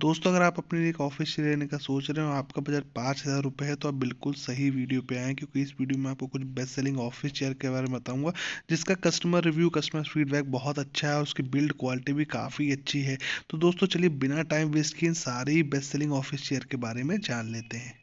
दोस्तों अगर आप अपने लिए एक ऑफिस लेने का सोच रहे हो आपका बजट पाँच हज़ार रुपये है तो आप बिल्कुल सही वीडियो पे आए क्योंकि इस वीडियो में आपको कुछ बेस्ट सेलिंग ऑफिस चेयर के बारे में बताऊंगा जिसका कस्टमर रिव्यू कस्टमर फीडबैक बहुत अच्छा है उसकी बिल्ड क्वालिटी भी काफ़ी अच्छी है तो दोस्तों चलिए बिना टाइम वेस्ट किए इन सारी बेस्ट सेलिंग ऑफिस चेयर के बारे में जान लेते हैं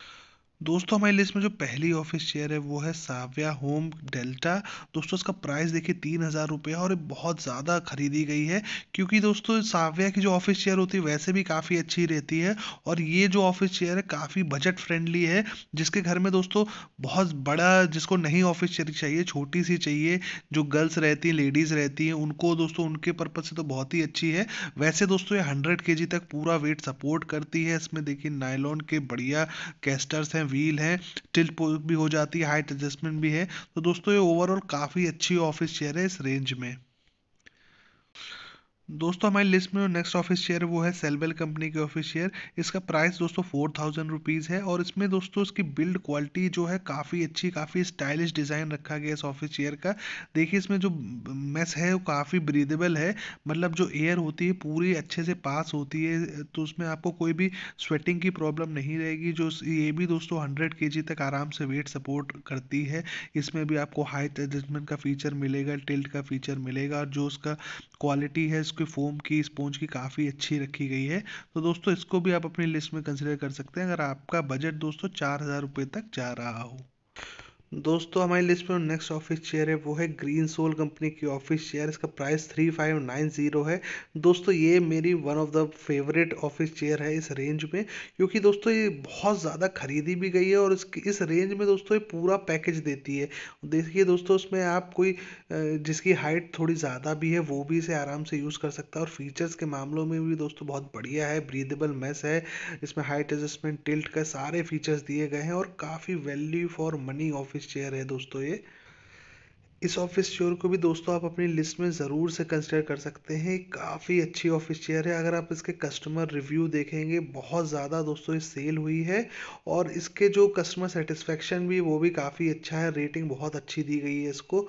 दोस्तों हमारी लिस्ट में जो पहली ऑफिस चेयर है वो है साविया होम डेल्टा दोस्तों इसका प्राइस देखिए तीन हज़ार रुपये और बहुत ज़्यादा खरीदी गई है क्योंकि दोस्तों साविया की जो ऑफिस चेयर होती है वैसे भी काफ़ी अच्छी रहती है और ये जो ऑफिस चेयर है काफ़ी बजट फ्रेंडली है जिसके घर में दोस्तों बहुत बड़ा जिसको नहीं ऑफिस चेयर चाहिए छोटी सी चाहिए जो गर्ल्स रहती हैं लेडीज़ रहती हैं उनको दोस्तों उनके पर्पज़ से तो बहुत ही अच्छी है वैसे दोस्तों ये हंड्रेड के तक पूरा वेट सपोर्ट करती है इसमें देखिए नायलॉन के बढ़िया कैस्टर्स हैं व्हील है टिल्ट भी हो जाती है हाइट एडजस्टमेंट भी है तो दोस्तों ये ओवरऑल काफ़ी अच्छी ऑफिस चेयर है इस रेंज में दोस्तों हमारी लिस्ट में जो नेक्स्ट ऑफिस शेयर वो है सेलवेल कंपनी के ऑफिस शेयर इसका प्राइस दोस्तों फोर थाउजेंड रुपीज़ है और इसमें दोस्तों इसकी बिल्ड क्वालिटी जो है काफ़ी अच्छी काफ़ी स्टाइलिश डिज़ाइन रखा गया इस ऑफिस शेयर का देखिए इसमें जो मेस है वो काफ़ी ब्रीदेबल है मतलब जो एयर होती है पूरी अच्छे से पास होती है तो उसमें आपको कोई भी स्वेटिंग की प्रॉब्लम नहीं रहेगी जो ये भी दोस्तों हंड्रेड के तक आराम से वेट सपोर्ट करती है इसमें भी आपको हाइट एडजस्टमेंट का फीचर मिलेगा टिल्ट का फीचर मिलेगा और जो उसका क्वालिटी है उसके फोम की स्पॉन्ज की काफ़ी अच्छी रखी गई है तो दोस्तों इसको भी आप अपनी लिस्ट में कंसिडर कर सकते हैं अगर आपका बजट दोस्तों चार हज़ार रुपये तक जा रहा हो दोस्तों हमारी लिस्ट में नेक्स्ट ऑफिस चेयर है वो है ग्रीन सोल कंपनी की ऑफिस चेयर इसका price three five nine zero है दोस्तों ये मेरी one of the favourite office chair है इस रेंज में क्योंकि दोस्तों ये बहुत ज़्यादा खरीदी भी गई है और इसकी इस रेंज में दोस्तों ये पूरा पैकेज देती है देखिए दोस्तों उसमें आप कोई जिसकी हाइट थोड़ी ज़्यादा भी है वो भी इसे आराम से यूज़ कर सकता है और फीचर्स के मामलों में भी दोस्तों बहुत बढ़िया है ब्रीदेबल मेस है इसमें हाइट एडजस्टमेंट टिल्ट का सारे फीचर्स दिए गए हैं और काफ़ी value for money office chair है दोस्तों ये इस ऑफिस चेयर को भी दोस्तों आप अपनी लिस्ट में ज़रूर से कंसिडर कर सकते हैं काफ़ी अच्छी ऑफिस चेयर है अगर आप इसके कस्टमर रिव्यू देखेंगे बहुत ज़्यादा दोस्तों ये सेल हुई है और इसके जो कस्टमर सेटिस्फेक्शन भी वो भी काफ़ी अच्छा है रेटिंग बहुत अच्छी दी गई है इसको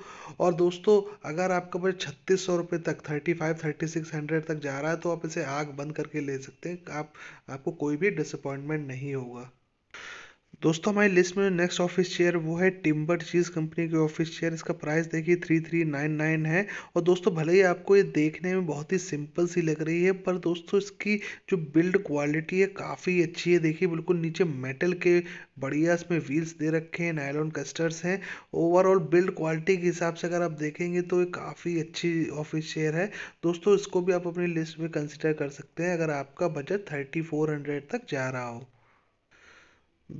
और दोस्तों अगर आपका बजट छत्तीस सौ रुपये तक thirty five thirty six hundred तक जा रहा है तो आप इसे आग बंद करके ले सकते हैं आप आपको कोई भी डिसअपॉइंटमेंट नहीं होगा दोस्तों हमारी लिस्ट में नेक्स्ट ऑफिस चेयर वो है टिम्बर चीज़ कंपनी की ऑफिस चेयर इसका प्राइस देखिए थ्री थ्री नाइन नाइन है और दोस्तों भले ही आपको ये देखने में बहुत ही सिंपल सी लग रही है पर दोस्तों इसकी जो बिल्ड क्वालिटी है काफ़ी अच्छी है देखिए बिल्कुल नीचे मेटल के बढ़िया इसमें व्हील्स दे रखे हैं नायलॉन कस्टर्स हैं ओवरऑल बिल्ड क्वालिटी के हिसाब से अगर आप देखेंगे तो ये काफ़ी अच्छी ऑफिस चेयर है दोस्तों इसको भी आप अपनी लिस्ट में कंसिडर कर सकते हैं अगर आपका बजट थर्टी फोर हंड्रेड तक जा रहा हो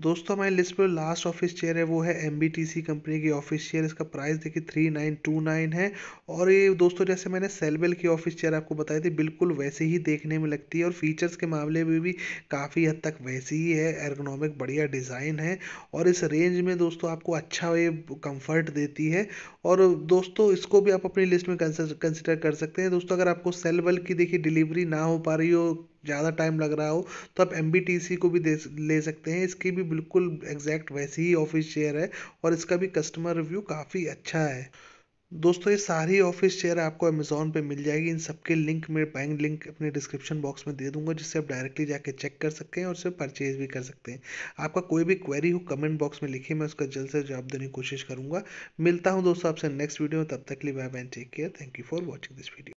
दोस्तों हमारी लिस्ट पर लास्ट ऑफिस चेयर है वो है एम कंपनी की ऑफिस चेयर इसका प्राइस देखिए थ्री नाइन टू नाइन है और ये दोस्तों जैसे मैंने सेलबेल की ऑफिस चेयर आपको बताई थी बिल्कुल वैसे ही देखने में लगती है और फीचर्स के मामले में भी, भी काफ़ी हद तक वैसी ही है एर्गोनॉमिक बढ़िया डिज़ाइन है और इस रेंज में दोस्तों आपको अच्छा ये कम्फर्ट देती है और दोस्तों इसको भी आप अपनी लिस्ट में कंसिडर कर सकते हैं दोस्तों अगर आपको सेलबेल की देखिए डिलीवरी ना हो पा रही हो ज़्यादा टाइम लग रहा हो तो आप एम को भी दे ले सकते हैं इसकी भी बिल्कुल एग्जैक्ट वैसी ही ऑफिस चेयर है और इसका भी कस्टमर रिव्यू काफ़ी अच्छा है दोस्तों ये सारी ऑफिस चेयर आपको अमेज़ोन पे मिल जाएगी इन सबके लिंक मेरे बैंक लिंक अपने डिस्क्रिप्शन बॉक्स में दे दूंगा जिससे आप डायरेक्टली जाके चेक कर सकते हैं और उसे परचेज भी कर सकते हैं आपका कोई भी क्वेरी हो कमेंट बॉक्स में लिखिए मैं उसका जल्द से जवाब देने की कोशिश करूँगा मिलता हूँ दोस्तों आपसे नेक्स्ट वीडियो में तब तक लिए bye and take care thank you for watching this video